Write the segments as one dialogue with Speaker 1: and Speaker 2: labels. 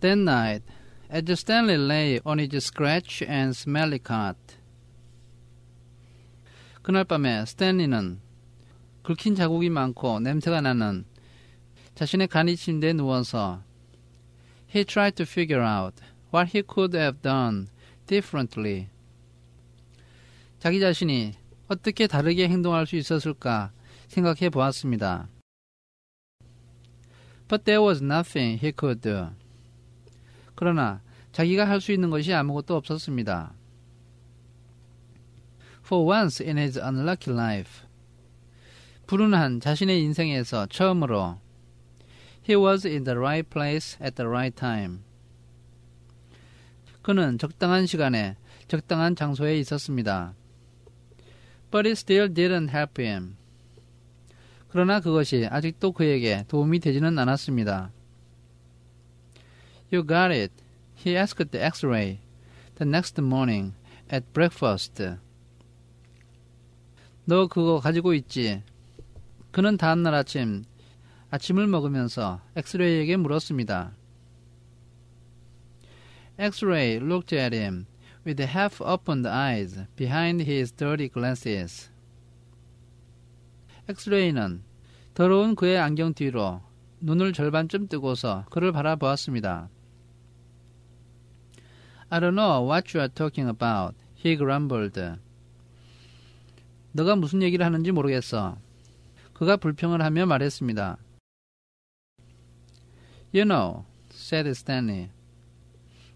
Speaker 1: That night, Edgar Stanley lay on his scratch and smelly cot. 그날 밤에 스탠리는 긁힌 자국이 많고 냄새가 나는 자신의 간이 침대에 누워서 He tried to figure out what he could have done differently. 자기 자신이 어떻게 다르게 행동할 수 있었을까 생각해 보았습니다. But there was nothing he could do. 그러나 자기가 할 수 있는 것이 아무것도 없었습니다. For once in his unlucky life, 불운한 자신의 인생에서 처음으로 He was in the right place at the right time. 그는 적당한 시간에 적당한 장소에 있었습니다. But it still didn't help him. 그러나 그것이 아직도 그에게 도움이 되지는 않았습니다. You got it. He asked the x ray. The next morning, at breakfast. 너 그거 가지고 있지? 그는 다음날 아침, 아침을 먹으면서 엑스레이에게 물었습니다. X-ray looked at him with half-opened eyes behind his dirty glasses. 엑스레이는 더러운 그의 안경 뒤로 눈을 절반쯤 뜨고서 그를 바라보았습니다. I don't know what you are talking about. He grumbled. 너가 무슨 얘기를 하는지 모르겠어. 그가 불평을 하며 말했습니다. You know, said Stanley.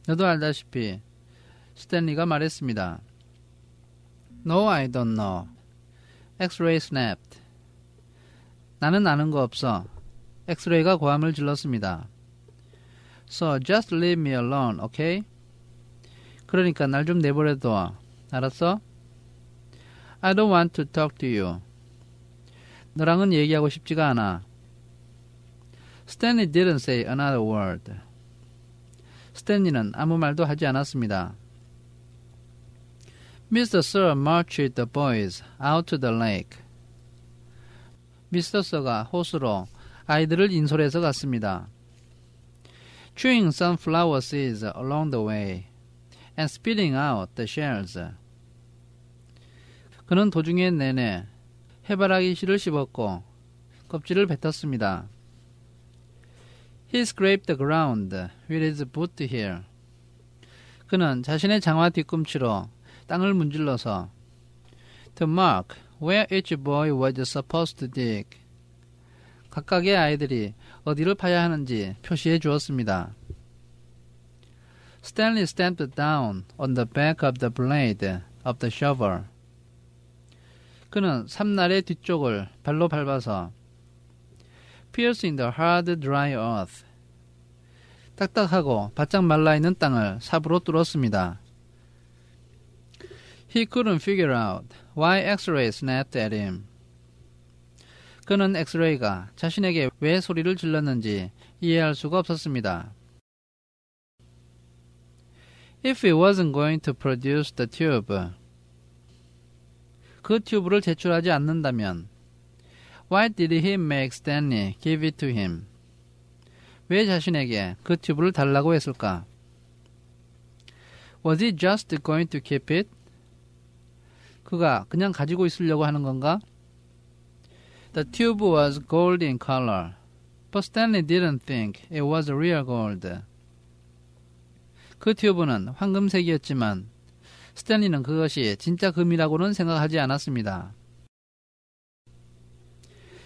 Speaker 1: 너도 알다시피 s t a n l e y 가 말했습니다. No, I don't know. X-ray snapped. 나는 아는 거 없어. x r a y 가 고함을 질렀습니다. So just leave me alone, okay? 그러니까 날 좀 내버려둬. 알았어? I don't want to talk to you. 너랑은 얘기하고 싶지가 않아. Stanley didn't say another word. 스탠리는 아무 말도 하지 않았습니다. Mr. Sir marched the boys out to the lake. 미스터 서가 호수로 아이들을 인솔해서 갔습니다. Chewing sunflower seeds along the way. and spitting out the shells. 그는 도중에 내내 해바라기 씨를 씹었고 껍질을 뱉었습니다. He scraped the ground with his boot heel. 그는 자신의 장화 뒤꿈치로 땅을 문질러서 to mark where each boy was supposed to dig. 각각의 아이들이 어디를 파야 하는지 표시해 주었습니다. Stanley stamped down on the back of the blade of the shovel. 그는 삼날의 뒤쪽을 발로 밟아서 piercing the hard dry earth 딱딱하고 바짝 말라 있는 땅을 삽으로 뚫었습니다. He couldn't figure out why X-ray snapped at him. 그는 x r a y 가 자신에게 왜 소리를 질렀는지 이해할 수가 없었습니다. if it wasn't going to produce the tube. 그 튜브를 제출하지 않는다면 why did he make Stanley give it to him? 왜 자신에게 그 튜브를 달라고 했을까? Was he just going to keep it? 그가 그냥 가지고 있으려고 하는 건가? The tube was gold in color, but Stanley didn't think it was real gold. 그 튜브는 황금색이었지만 스탠리는 그것이 진짜 금이라고는 생각하지 않았습니다.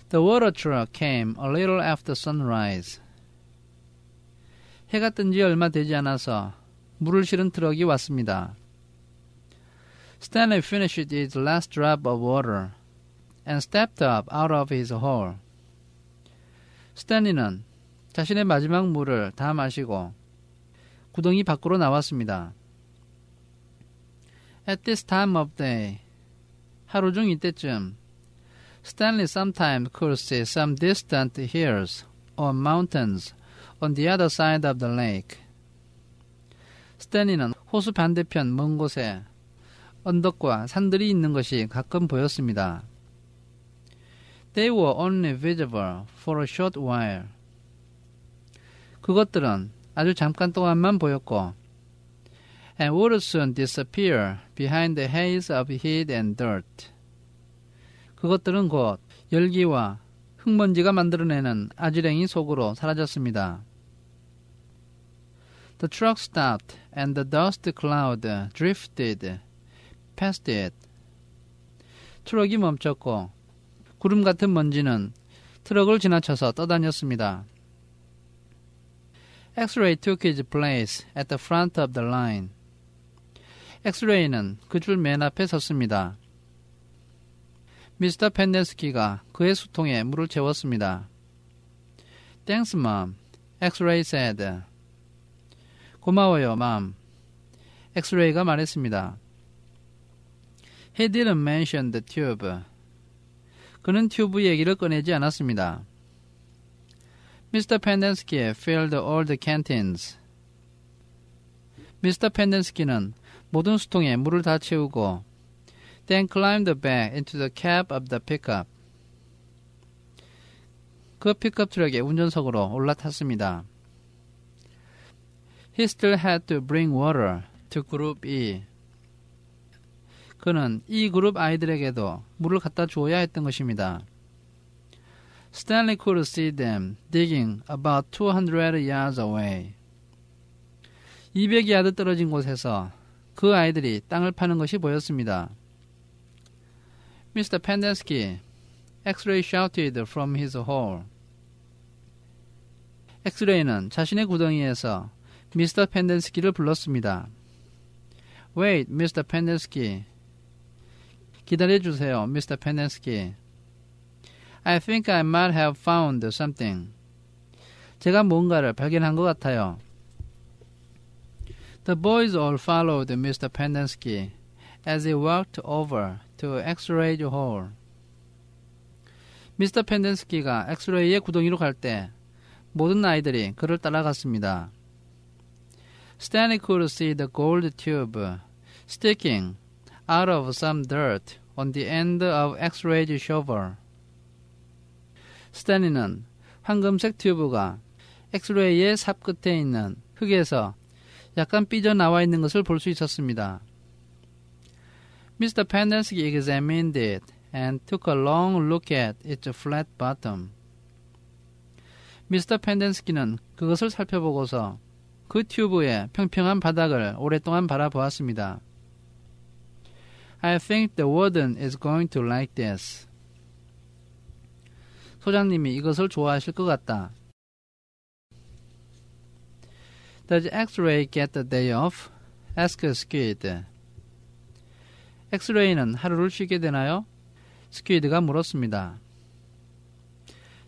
Speaker 1: The water truck came a little after sunrise. 해가 뜬 지 얼마 되지 않아서 물을 실은 트럭이 왔습니다. Stanley finished his last drop of water and stepped up out of his hole. 스탠리는 자신의 마지막 물을 다 마시고 구덩이 밖으로 나왔습니다. At this time of day. 하루 중 이때쯤. Stanley sometimes could see some distant hills or mountains on the other side of the lake. 스탠리는 호수 반대편 먼 곳에 언덕과 산들이 있는 것이 가끔 보였습니다. They were only visible for a short while. 그것들은 아주 잠깐 동안만 보였고 and would soon disappear behind the haze of heat and dirt. 그것들은 곧 열기와 흙먼지가 만들어내는 아지랭이 속으로 사라졌습니다. The truck stopped and the dust cloud drifted past it. 트럭이 멈췄고 구름 같은 먼지는 트럭을 지나쳐서 떠다녔습니다. 엑스레이 took his place at the front of the line. 엑스레이는 그 줄 맨 앞에 섰습니다. 미스터 펜데스키가 그의 수통에 물을 채웠습니다. Thanks, mom. 엑스레이 said. 고마워요, mom. 엑스레이가 말했습니다. He didn't mention the tube. 그는 튜브 얘기를 꺼내지 않았습니다. Mr. 펜덴스키의 Filled All the Canteens 미스터 펜덴스키는 모든 수통에 물을 다 채우고 then climbed back into the cab of the pickup. 그 픽업 트럭의 운전석으로 올라탔습니다. He still had to bring water to Group E. 그는 이 그룹 아이들에게도 물을 갖다 주어야 했던 것입니다. Stanley could see them digging about 200 yards away. 200야드 떨어진 곳에서 그 아이들이 땅을 파는 것이 보였습니다. Mr. Pendersky, X-ray shouted from his hole. 엑스레이는 자신의 구덩이에서 미스터 펜덴스키를 불렀습니다. Wait, Mr. Pendersky. 기다려주세요, Mr. Pendersky. I think I might have found something. 제가 뭔가를 발견한 것 같아요. The boys all followed Mr. Pendensky as he walked over to X-ray hall. 미스터 Pendanski가 엑스레이의 구덩이로 갈 때 모든 아이들이 그를 따라갔습니다. Stanley could see the gold tube sticking out of some dirt on the end of X-ray shovel. 스탠리는 황금색 튜브가 엑스레이의 삽 끝에 있는 흙에서 약간 삐져나와 있는 것을 볼 수 있었습니다. Mr. Pendersky examined it and took a long look at its flat bottom. 미스터 펜덴스키는 그것을 살펴보고서 그 튜브의 평평한 바닥을 오랫동안 바라보았습니다. I think the warden is going to like this. 소장님이 이것을 좋아하실 것 같다. Does X-ray get the day off? Ask Squid. 엑스레이는 하루를 쉬게 되나요? 스퀴드가 물었습니다.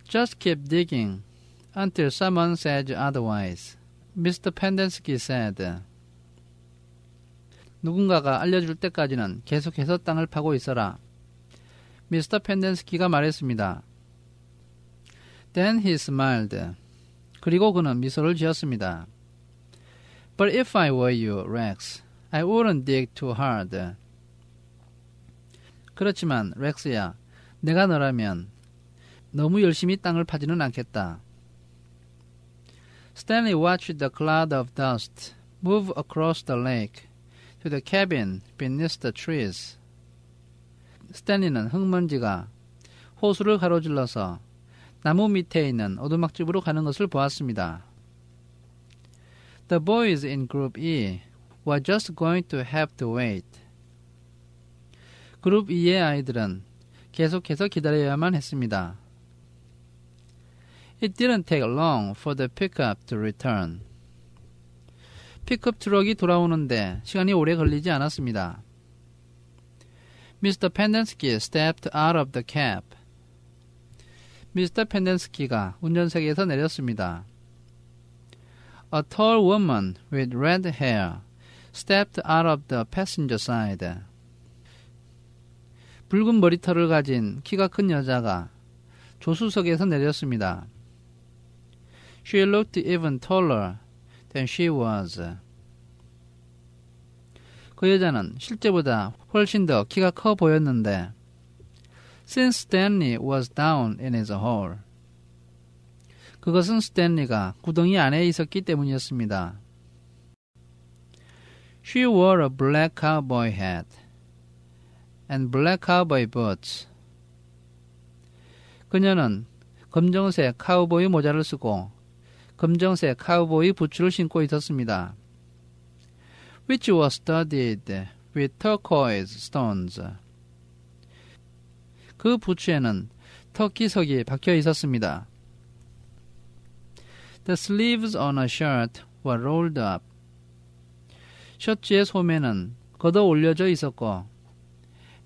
Speaker 1: Just keep digging until someone says otherwise. Mr. Pendenski said. 누군가가 알려줄 때까지는 계속해서 땅을 파고 있어라. 미스터 펜덴스키가 말했습니다. Then he smiled. 그리고 그는 미소를 지었습니다. But if I were you, Rex, I wouldn't dig too hard. 그렇지만 렉스야, 내가 너라면 너무 열심히 땅을 파지는 않겠다. Stanley watched the cloud of dust move across the lake to the cabin beneath the trees. 스탠리는 흙먼지가 호수를 가로질러서 나무 밑에 있는 오두막집으로 가는 것을 보았습니다. The boys in Group E were just going to have to wait. 그룹 E의 아이들은 계속해서 기다려야만 했습니다. It didn't take long for the pickup to return. 픽업 트럭이 돌아오는데 시간이 오래 걸리지 않았습니다. Mr. Pendenski stepped out of the cab. 미스터 펜덴스키가 운전석에서 내렸습니다. A tall woman with red hair stepped out of the passenger side. 붉은 머리털을 가진 키가 큰 여자가 조수석에서 내렸습니다. She looked even taller than she was. 그 여자는 실제보다 훨씬 더 키가 커 보였는데 Since Stanley was down in his hole. 그것은 스탠리가 구덩이 안에 있었기 때문이었습니다. She wore a black cowboy hat and black cowboy boots. 그녀는 검정색 카우보이 모자를 쓰고 검정색 카우보이 부츠를 신고 있었습니다. Which was studded with turquoise stones. 그 부츠에는 터키석이 박혀 있었습니다. The sleeves on a shirt were rolled up. 셔츠의 소매는 걷어 올려져 있었고,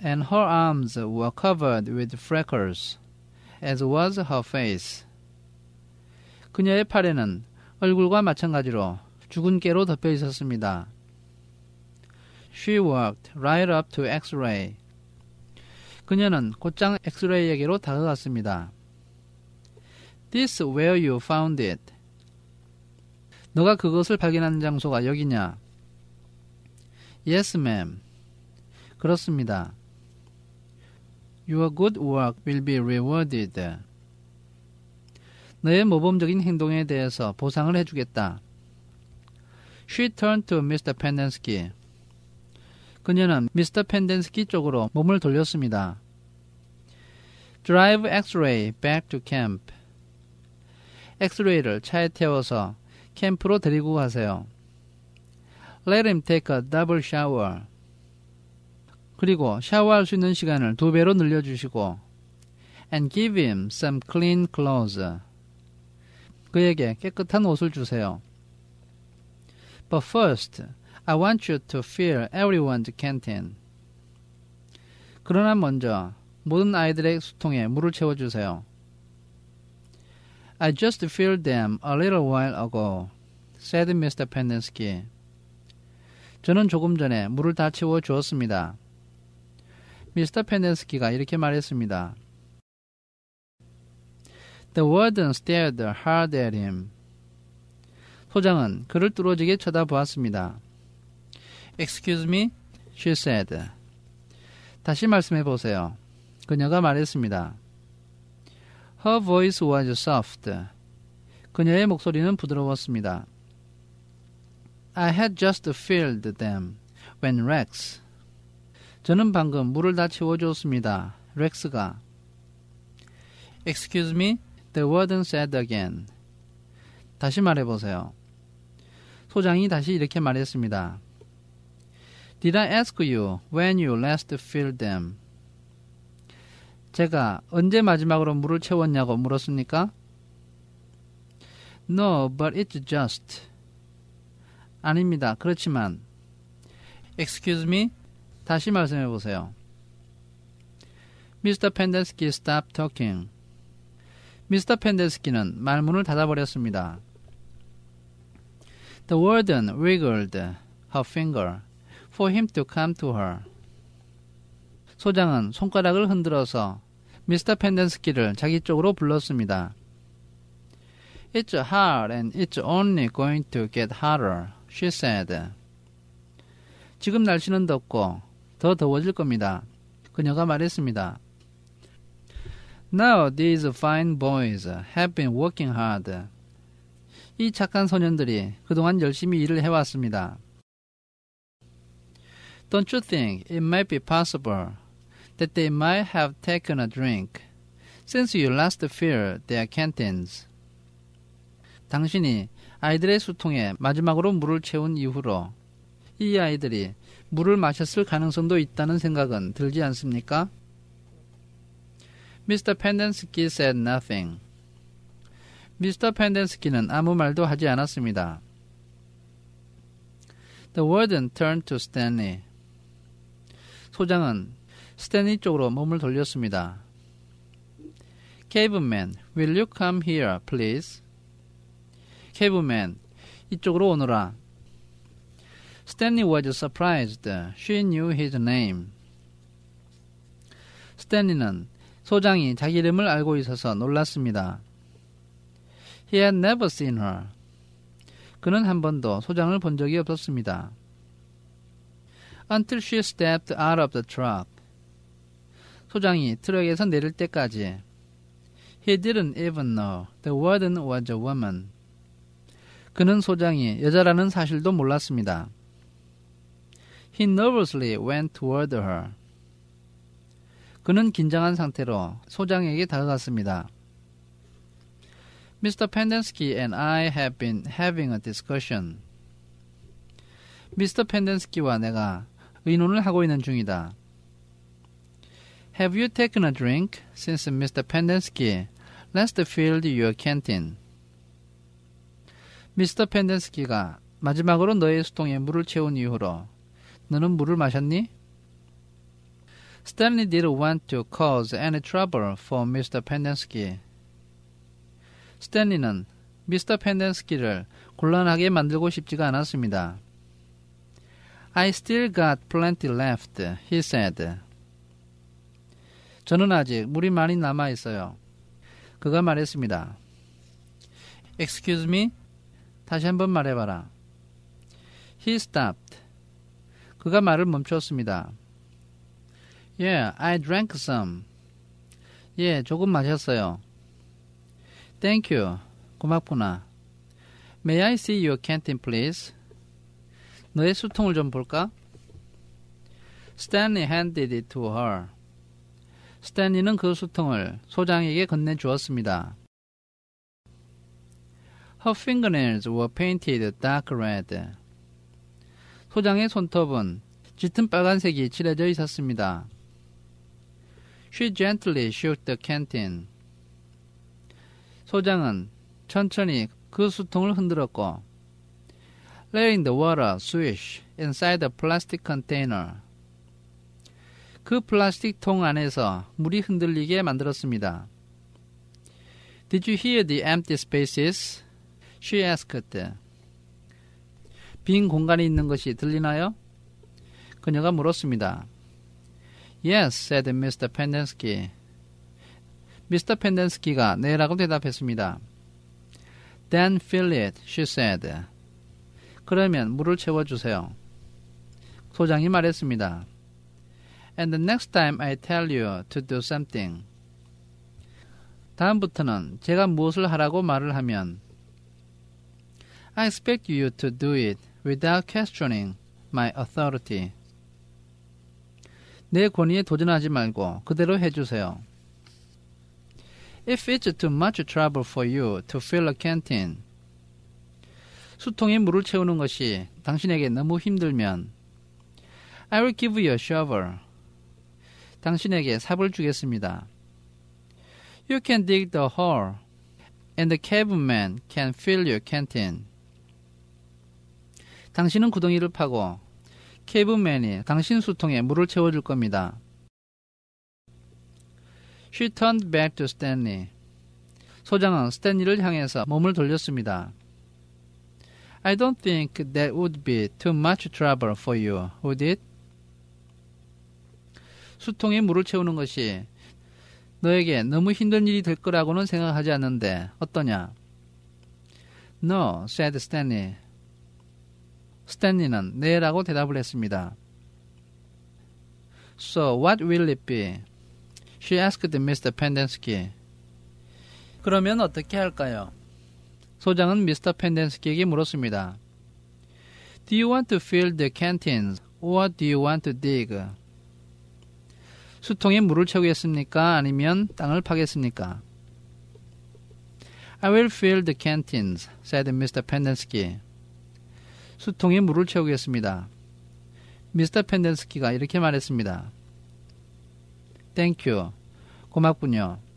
Speaker 1: and her arms were covered with freckles, as was her face. 그녀의 팔에는 얼굴과 마찬가지로 죽은 깨로 덮여 있었습니다. She walked right up to X-ray 그녀는 곧장 엑스레이에게로 다가갔습니다. This where you found it. 너가 그것을 발견한 장소가 여기냐? Yes, ma'am. 그렇습니다. Your good work will be rewarded. 너의 모범적인 행동에 대해서 보상을 해주겠다. She turned to Mr. Pendensky. 그녀는 Mr. p e n d e n s k 키 쪽으로 몸을 돌렸습니다. Drive X-ray back to camp. 엑스레이를 차에 태워서 캠프로 데리고 가세요. Let him take a double shower. 그리고 샤워할 수 있는 시간을 두 배로 늘려주시고 and give him some clean clothes. 그에게 깨끗한 옷을 주세요. But first, I want you to fill everyone's canteen. 그러나 먼저 모든 아이들의 수통에 물을 채워주세요. I just filled them a little while ago, said Mr. Pendenski. 저는 조금 전에 물을 다 채워 주었습니다. 미스터 페넨스키가 이렇게 말했습니다. The warden stared hard at him. 소장은 그를 뚫어지게 쳐다보았습니다. Excuse me, she said. 다시 말씀해 보세요. 그녀가 말했습니다. Her voice was soft. 그녀의 목소리는 부드러웠습니다. I had just filled them when Rex. 저는 방금 물을 다 채워줬습니다. 렉스가. Excuse me, the warden said again. 다시 말해보세요. 소장이 다시 이렇게 말했습니다. Did I ask you when you last filled them? 제가 언제 마지막으로 물을 채웠냐고 물었습니까? No, but it's just. 아닙니다. 그렇지만. Excuse me? 다시 말씀해 보세요. Mr. Pendersky stopped talking. Mr. Pendersky는 말문을 닫아버렸습니다. The warden wiggled her finger for him to come to her. 소장은 손가락을 흔들어서 미스터 펜덴스키를 자기 쪽으로 불렀습니다. It's hard and it's only going to get harder, she said. 지금 날씨는 덥고 더 더워질 겁니다. 그녀가 말했습니다. Now these fine boys have been working hard. 이 착한 소년들이 그동안 열심히 일을 해왔습니다. Don't you think it might be possible that they might have taken a drink since you last filled their canteens. 당신이 아이들의 수통에 마지막으로 물을 채운 이후로 이 아이들이 물을 마셨을 가능성도 있다는 생각은 들지 않습니까? Mr. Pendensky said nothing. 미스터 펜덴스키는 아무 말도 하지 않았습니다. The warden turned to Stanley. 소장은 스탠리 쪽으로 몸을 돌렸습니다. 케이브맨, will you come here, please? 케이브맨, 이쪽으로 오너라. 스탠리 was surprised. She knew his name. 스탠리는 소장이 자기 이름을 알고 있어서 놀랐습니다. He had never seen her. 그는 한 번도 소장을 본 적이 없었습니다. Until she stepped out of the truck. 소장이 트럭에서 내릴 때까지. He didn't even know the warden was a woman. 그는 소장이 여자라는 사실도 몰랐습니다. He nervously went toward her. 그는 긴장한 상태로 소장에게 다가갔습니다. Mr. Pendensky and I have been having a discussion. 미스터 펜덴스키와 내가 의논을 하고 있는 중이다. Have you taken a drink since Mr. Pendenski l e f t the f i e l d your canteen? 미스터 펜덴스키가 마지막으로 너의 수통에 물을 채운 이후로 너는 물을 마셨니? Stanley d i d want to cause any trouble for Mr. Pendenski. 스탠리는 미스터 펜덴스키를 곤란하게 만들고 싶지가 않았습니다. I still got plenty left, he said. 저는 아직 물이 많이 남아 있어요. 그가 말했습니다. Excuse me? 다시 한번 말해봐라. He stopped. 그가 말을 멈췄습니다. Yeah, I drank some. 예, 조금 마셨어요. Thank you. 고맙구나. May I see your canteen, please? 너의 수통을 좀 볼까? Stanley handed it to her. 스탠리는 그 수통을 소장에게 건네주었습니다. Her fingernails were painted dark red. 소장의 손톱은 짙은 빨간색이 칠해져 있었습니다. She gently shook the canteen. 소장은 천천히 그 수통을 흔들었고, laying the water swish inside the plastic container. 그 플라스틱 통 안에서 물이 흔들리게 만들었습니다. Did you hear the empty spaces? She asked. 빈 공간이 있는 것이 들리나요? 그녀가 물었습니다. Yes, said Mr. Pendensky. Mr. Pendensky가 네라고 대답했습니다. Then fill it, she said. 그러면 물을 채워주세요. 소장이 말했습니다. And the next time I tell you to do something. 다음부터는 제가 무엇을 하라고 말을 하면 I expect you to do it without questioning my authority. 내 권위에 도전하지 말고 그대로 해주세요. If it's too much trouble for you to fill a canteen. 수통에 물을 채우는 것이 당신에게 너무 힘들면 I will give you a shovel. 당신에게 삽을 주겠습니다. You can dig the hole, and the caveman can fill your canteen. 당신은 구덩이를 파고 케이브맨이 당신 수통에 물을 채워줄 겁니다. She turned back to Stanley. 소장은 스탠리를 향해서 몸을 돌렸습니다. I don't think that would be too much trouble for you, would it? 수통에 물을 채우는 것이 너에게 너무 힘든 일이 될 거라고는 생각하지 않는데 어떠냐? No, said Stanley. 스탠리는 네라고 대답을 했습니다. So what will it be? She asked Mr. Pendenski. 그러면 어떻게 할까요? 소장은 Mr. p e n d e n s k 키에게 물었습니다. Do you want to fill the canteens or do you want to dig? 수통에 물을 채우겠습니까? 아니면 땅을 파겠습니까? I will fill the canteens, said Mr. Pendensky. 수통에 물을 채우겠습니다. 미스터 펜덴스키가 이렇게 말했습니다. Thank you. 고맙군요.